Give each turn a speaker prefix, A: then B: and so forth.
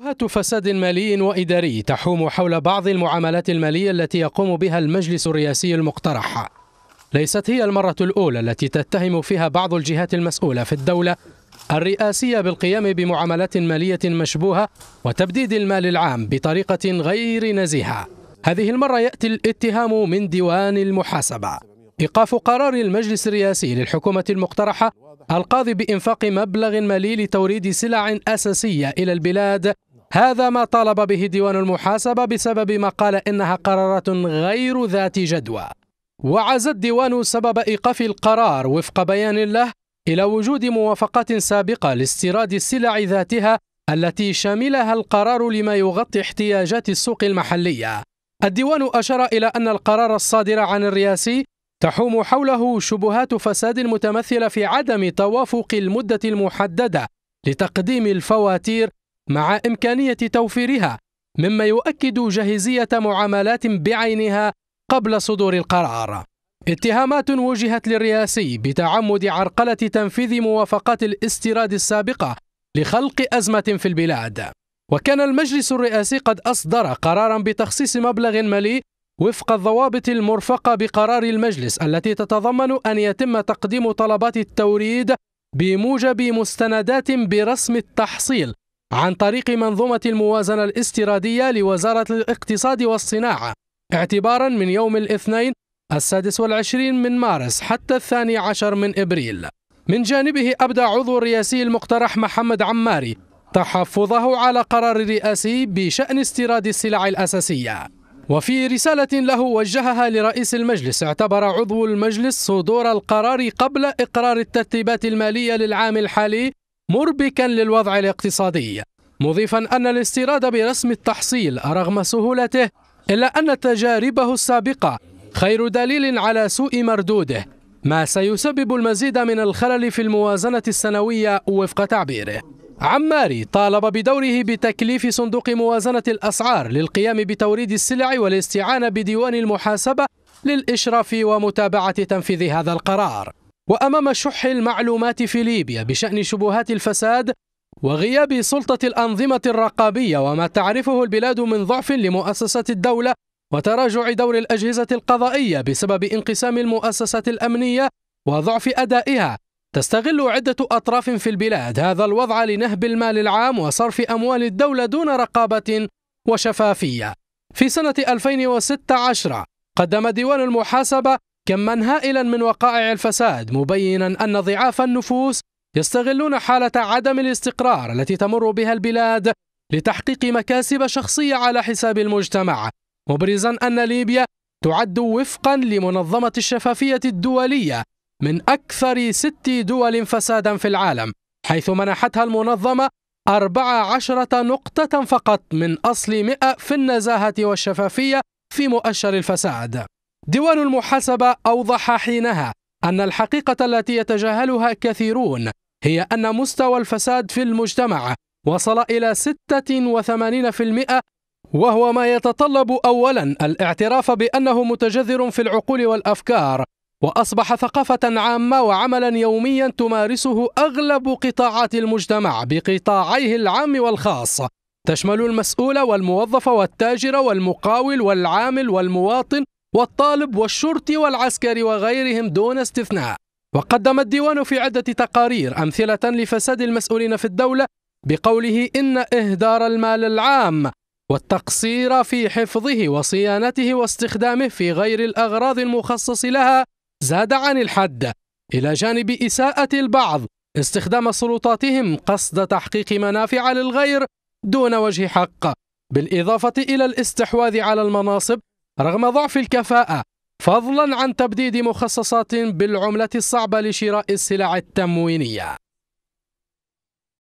A: شبهات فساد مالي وإداري تحوم حول بعض المعاملات المالية التي يقوم بها المجلس الرئاسي المقترح ليست هي المرة الأولى التي تتهم فيها بعض الجهات المسؤولة في الدولة الرئاسية بالقيام بمعاملات مالية مشبوهة وتبديد المال العام بطريقة غير نزيهة هذه المرة يأتي الاتهام من ديوان المحاسبة إيقاف قرار المجلس الرئاسي للحكومة المقترحة القاضي بإنفاق مبلغ مالي لتوريد سلع أساسية إلى البلاد هذا ما طالب به ديوان المحاسبة بسبب ما قال إنها قرارات غير ذات جدوى وعز الديوان سبب إيقاف القرار وفق بيان له إلى وجود موافقات سابقة لاستيراد السلع ذاتها التي شملها القرار لما يغطي احتياجات السوق المحلية الديوان أشار إلى أن القرار الصادر عن الرئاسي تحوم حوله شبهات فساد متمثلة في عدم توافق المدة المحددة لتقديم الفواتير مع إمكانية توفيرها مما يؤكد جاهزية معاملات بعينها قبل صدور القرار اتهامات وجهت للرئاسي بتعمد عرقلة تنفيذ موافقات الاستيراد السابقة لخلق أزمة في البلاد وكان المجلس الرئاسي قد أصدر قرارا بتخصيص مبلغ مالي وفق الضوابط المرفقة بقرار المجلس التي تتضمن أن يتم تقديم طلبات التوريد بموجب مستندات برسم التحصيل عن طريق منظومة الموازنة الاستيرادية لوزارة الاقتصاد والصناعة اعتبارا من يوم الاثنين السادس والعشرين من مارس حتى الثاني عشر من إبريل من جانبه أبدى عضو الرئاسي المقترح محمد عماري تحفظه على قرار الرئاسي بشأن استيراد السلع الأساسية وفي رسالة له وجهها لرئيس المجلس اعتبر عضو المجلس صدور القرار قبل إقرار الترتيبات المالية للعام الحالي مربكا للوضع الاقتصادي مضيفا أن الاستيراد برسم التحصيل رغم سهولته إلا أن تجاربه السابقة خير دليل على سوء مردوده ما سيسبب المزيد من الخلل في الموازنة السنوية وفق تعبيره عماري طالب بدوره بتكليف صندوق موازنة الأسعار للقيام بتوريد السلع والاستعانة بديوان المحاسبة للإشراف ومتابعة تنفيذ هذا القرار وأمام شح المعلومات في ليبيا بشأن شبهات الفساد وغياب سلطة الأنظمة الرقابية وما تعرفه البلاد من ضعف لمؤسسة الدولة وتراجع دور الأجهزة القضائية بسبب انقسام المؤسسات الأمنية وضعف أدائها تستغل عدة أطراف في البلاد هذا الوضع لنهب المال العام وصرف أموال الدولة دون رقابة وشفافية في سنة 2016 قدم ديوان المحاسبة كما هائلا من وقائع الفساد مبينا أن ضعاف النفوس يستغلون حالة عدم الاستقرار التي تمر بها البلاد لتحقيق مكاسب شخصية على حساب المجتمع مبرزا أن ليبيا تعد وفقا لمنظمة الشفافية الدولية من أكثر ست دول فسادا في العالم حيث منحتها المنظمة 14 نقطة فقط من أصل 100 في النزاهة والشفافية في مؤشر الفساد ديوان المحاسبة أوضح حينها أن الحقيقة التي يتجاهلها كثيرون هي أن مستوى الفساد في المجتمع وصل إلى 86% وهو ما يتطلب أولا الاعتراف بأنه متجذر في العقول والأفكار وأصبح ثقافة عامة وعملا يوميا تمارسه أغلب قطاعات المجتمع بقطاعيه العام والخاص تشمل المسؤول والموظف والتاجر والمقاول والعامل والمواطن والطالب والشرطي والعسكري وغيرهم دون استثناء وقدم الديوان في عدة تقارير أمثلة لفساد المسؤولين في الدولة بقوله إن إهدار المال العام والتقصير في حفظه وصيانته واستخدامه في غير الأغراض المخصص لها زاد عن الحد إلى جانب إساءة البعض استخدام سلطاتهم قصد تحقيق منافع للغير دون وجه حق بالإضافة إلى الاستحواذ على المناصب رغم ضعف الكفاءة فضلا عن تبديد مخصصات بالعملة الصعبة لشراء السلع التموينية